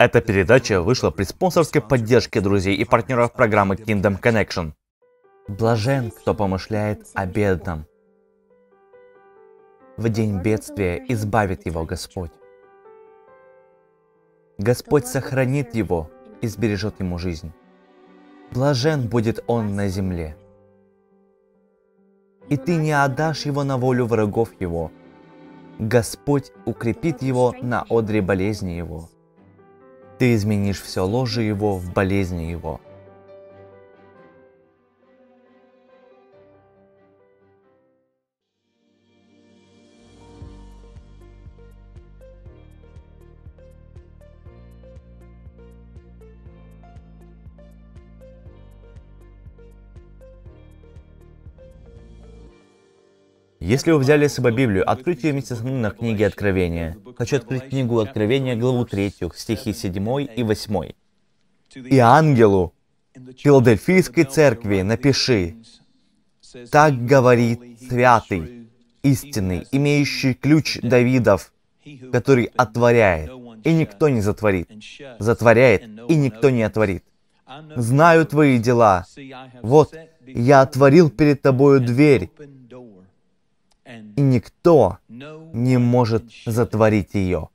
Эта передача вышла при спонсорской поддержке друзей и партнеров программы Kingdom Connection. Блажен, кто помышляет о бедном. В день бедствия избавит его Господь. Господь сохранит его и сбережет ему жизнь. Блажен будет он на земле. И ты не отдашь его на волю врагов его. Господь укрепит его на одре болезни его. Ты изменишь все ложе его в болезни его. Если вы взяли с собой Библию, откройте ее вместе со мной на книге Откровения. Хочу открыть книгу Откровения, главу 3, стихи 7 и 8. «И ангелу Филадельфийской церкви напиши, так говорит святый, истинный, имеющий ключ Давидов, который отворяет, и никто не затворит, затворяет, и никто не отворит. Знаю твои дела. Вот, я отворил перед тобою дверь, и никто не может затворить ее.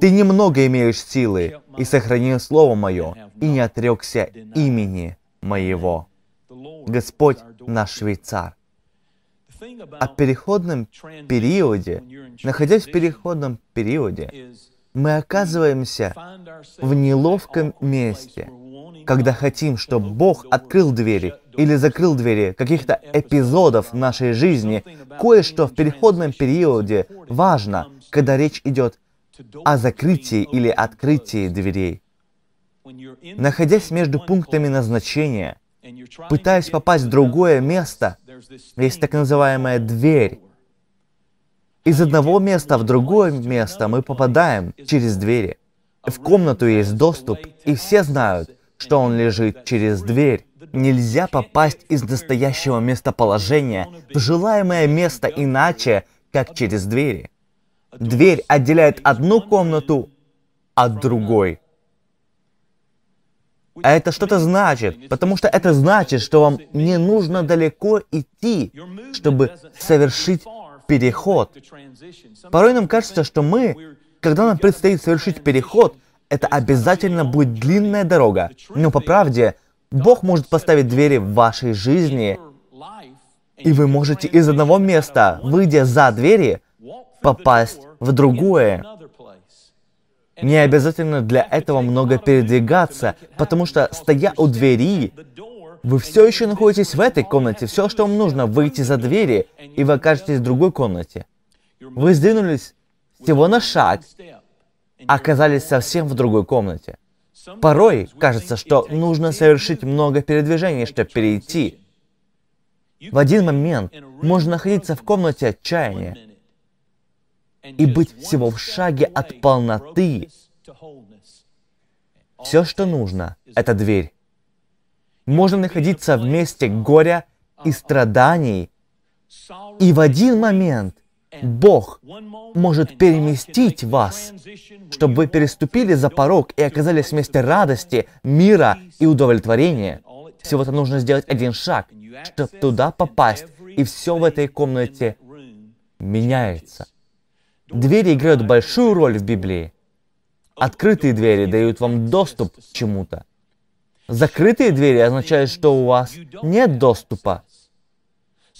Ты немного имеешь силы, и сохранил Слово Мое, и не отрекся имени Моего. Господь наш швейцар. О переходном периоде, находясь в переходном периоде, мы оказываемся в неловком месте, когда хотим, чтобы Бог открыл двери или закрыл двери каких-то эпизодов нашей жизни, кое-что в переходном периоде важно, когда речь идет о закрытии или открытии дверей. Находясь между пунктами назначения, пытаясь попасть в другое место, есть так называемая дверь. Из одного места в другое место мы попадаем через двери. В комнату есть доступ, и все знают, что он лежит через дверь. Нельзя попасть из настоящего местоположения в желаемое место иначе, как через двери. Дверь отделяет одну комнату от другой. А это что-то значит, потому что это значит, что вам не нужно далеко идти, чтобы совершить переход. Порой нам кажется, что мы, когда нам предстоит совершить переход, это обязательно будет длинная дорога. Но по правде, Бог может поставить двери в вашей жизни, и вы можете из одного места, выйдя за двери, попасть в другое. Не обязательно для этого много передвигаться, потому что, стоя у двери, вы все еще находитесь в этой комнате. Все, что вам нужно, выйти за двери, и вы окажетесь в другой комнате. Вы сдвинулись всего на шаг, оказались совсем в другой комнате. Порой кажется, что нужно совершить много передвижений, чтобы перейти. В один момент можно находиться в комнате отчаяния и быть всего в шаге от полноты. Все, что нужно, это дверь. Можно находиться в месте горя и страданий, и в один момент Бог может переместить вас, чтобы вы переступили за порог и оказались в радости, мира и удовлетворения. Всего-то нужно сделать один шаг, чтобы туда попасть, и все в этой комнате меняется. Двери играют большую роль в Библии. Открытые двери дают вам доступ к чему-то. Закрытые двери означают, что у вас нет доступа.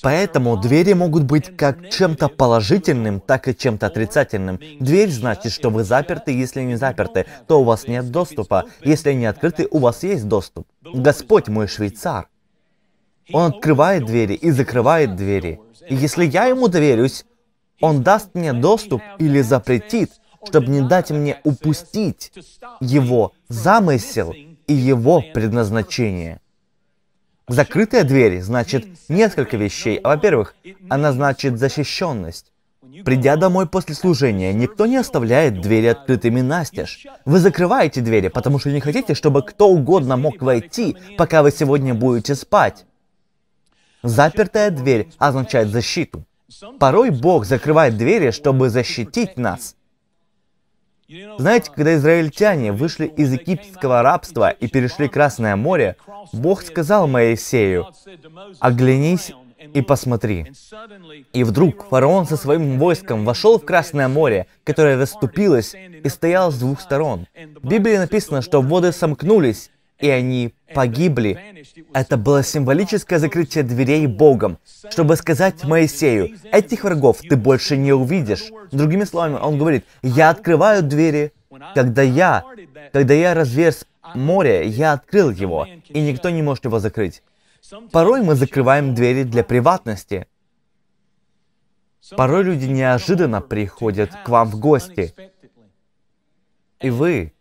Поэтому двери могут быть как чем-то положительным, так и чем-то отрицательным. Дверь значит, что вы заперты, если не заперты, то у вас нет доступа. Если не открыты, у вас есть доступ. Господь мой швейцар. Он открывает двери и закрывает двери. И если я ему доверюсь, он даст мне доступ или запретит, чтобы не дать мне упустить его замысел и его предназначение. Закрытая дверь значит несколько вещей. А, во-первых, она значит защищенность. Придя домой после служения, никто не оставляет двери открытыми настежь. Вы закрываете двери, потому что не хотите, чтобы кто угодно мог войти, пока вы сегодня будете спать. Запертая дверь означает защиту. Порой Бог закрывает двери, чтобы защитить нас – знаете, когда израильтяне вышли из египетского рабства и перешли Красное море, Бог сказал Моисею, «Оглянись и посмотри». И вдруг фараон со своим войском вошел в Красное море, которое расступилось и стоял с двух сторон. В Библии написано, что воды сомкнулись, и они погибли. Это было символическое закрытие дверей Богом, чтобы сказать Моисею, этих врагов ты больше не увидишь. Другими словами, он говорит, я открываю двери, когда я, когда я разверз море, я открыл его, и никто не может его закрыть. Порой мы закрываем двери для приватности. Порой люди неожиданно приходят к вам в гости. И вы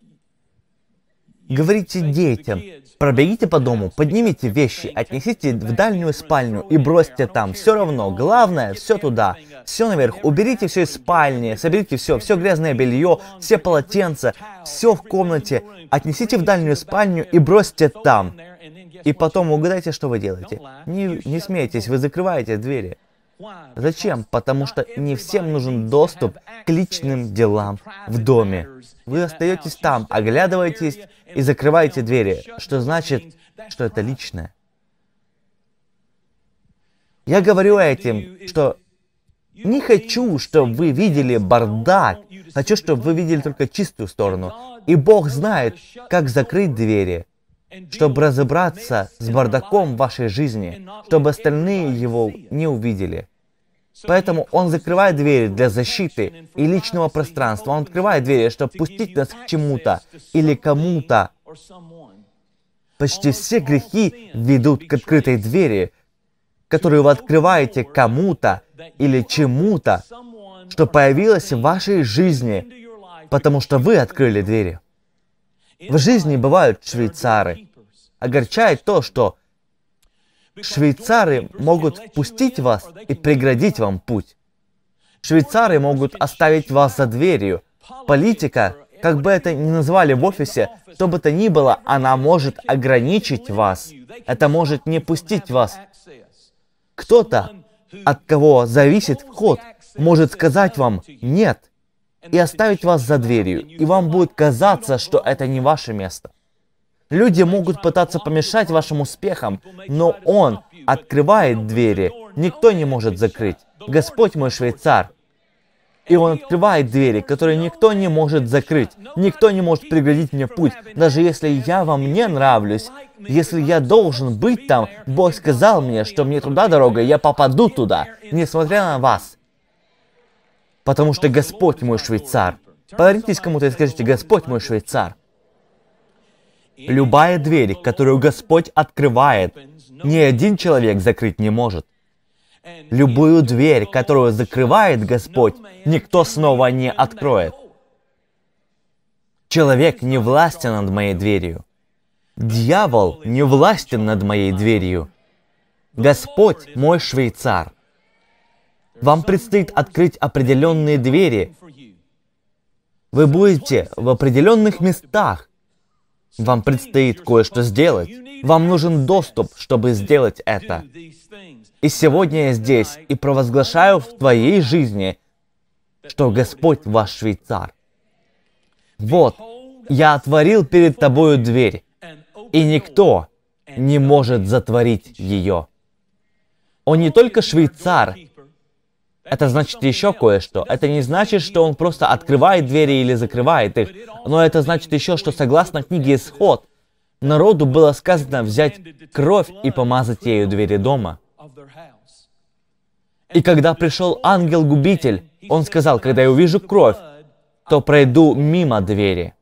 Говорите детям, пробегите по дому, поднимите вещи, отнесите в дальнюю спальню и бросьте там. Все равно, главное, все туда, все наверх. Уберите все из спальни, соберите все, все грязное белье, все полотенца, все в комнате. Отнесите в дальнюю спальню и бросьте там. И потом угадайте, что вы делаете. Не, не смейтесь, вы закрываете двери. Зачем? Потому что не всем нужен доступ к личным делам в доме. Вы остаетесь там, оглядываетесь и закрываете двери, что значит, что это личное. Я говорю этим, что не хочу, чтобы вы видели бардак. Хочу, чтобы вы видели только чистую сторону. И Бог знает, как закрыть двери чтобы разобраться с бардаком вашей жизни, чтобы остальные его не увидели. Поэтому он закрывает двери для защиты и личного пространства. Он открывает двери, чтобы пустить нас к чему-то или кому-то. Почти все грехи ведут к открытой двери, которую вы открываете кому-то или чему-то, что появилось в вашей жизни, потому что вы открыли двери. В жизни бывают швейцары. Огорчает то, что швейцары могут впустить вас и преградить вам путь. Швейцары могут оставить вас за дверью. Политика, как бы это ни назвали в офисе, что бы то ни было, она может ограничить вас. Это может не пустить вас. Кто-то, от кого зависит вход, может сказать вам «нет» и оставить вас за дверью, и вам будет казаться, что это не ваше место. Люди могут пытаться помешать вашим успехам, но Он открывает двери, никто не может закрыть. Господь мой швейцар. И Он открывает двери, которые никто не может закрыть. Никто не может преградить мне путь, даже если я вам не нравлюсь. Если я должен быть там, Бог сказал мне, что мне туда дорога, я попаду туда, несмотря на вас потому что Господь мой швейцар. Повернитесь кому-то и скажите, Господь мой швейцар. Любая дверь, которую Господь открывает, ни один человек закрыть не может. Любую дверь, которую закрывает Господь, никто снова не откроет. Человек не властен над моей дверью. Дьявол не властен над моей дверью. Господь мой швейцар. Вам предстоит открыть определенные двери. Вы будете в определенных местах. Вам предстоит кое-что сделать. Вам нужен доступ, чтобы сделать это. И сегодня я здесь и провозглашаю в твоей жизни, что Господь ваш швейцар. Вот, я отворил перед тобою дверь, и никто не может затворить ее. Он не только швейцар, это значит еще кое-что. Это не значит, что он просто открывает двери или закрывает их, но это значит еще, что согласно книге Исход, народу было сказано взять кровь и помазать ею двери дома. И когда пришел ангел-губитель, он сказал, когда я увижу кровь, то пройду мимо двери.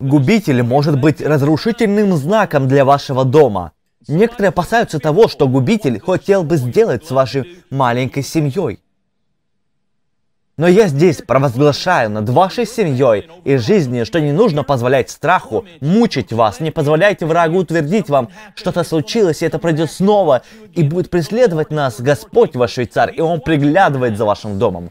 Губитель может быть разрушительным знаком для вашего дома. Некоторые опасаются того, что губитель хотел бы сделать с вашей маленькой семьей. Но я здесь провозглашаю над вашей семьей и жизнью, что не нужно позволять страху мучить вас. Не позволяйте врагу утвердить вам, что-то случилось, и это пройдет снова, и будет преследовать нас Господь ваш швейцар, и Он приглядывает за вашим домом.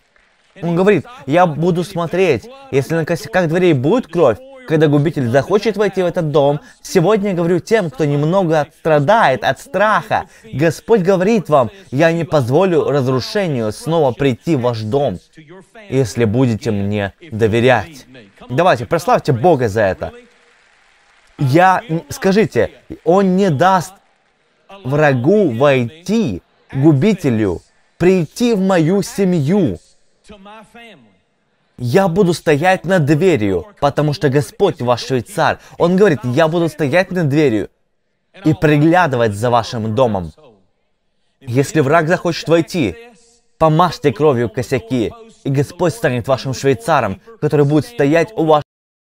Он говорит, я буду смотреть, если на косяках дверей будет кровь, когда губитель захочет войти в этот дом, сегодня я говорю тем, кто немного страдает от страха, Господь говорит вам, я не позволю разрушению снова прийти в ваш дом, если будете мне доверять. Давайте, прославьте Бога за это. Я, скажите, Он не даст врагу войти, губителю, прийти в мою семью, я буду стоять над дверью, потому что Господь ваш швейцар. Он говорит, я буду стоять над дверью и приглядывать за вашим домом. Если враг захочет войти, помажьте кровью косяки, и Господь станет вашим швейцаром, который будет стоять у вас.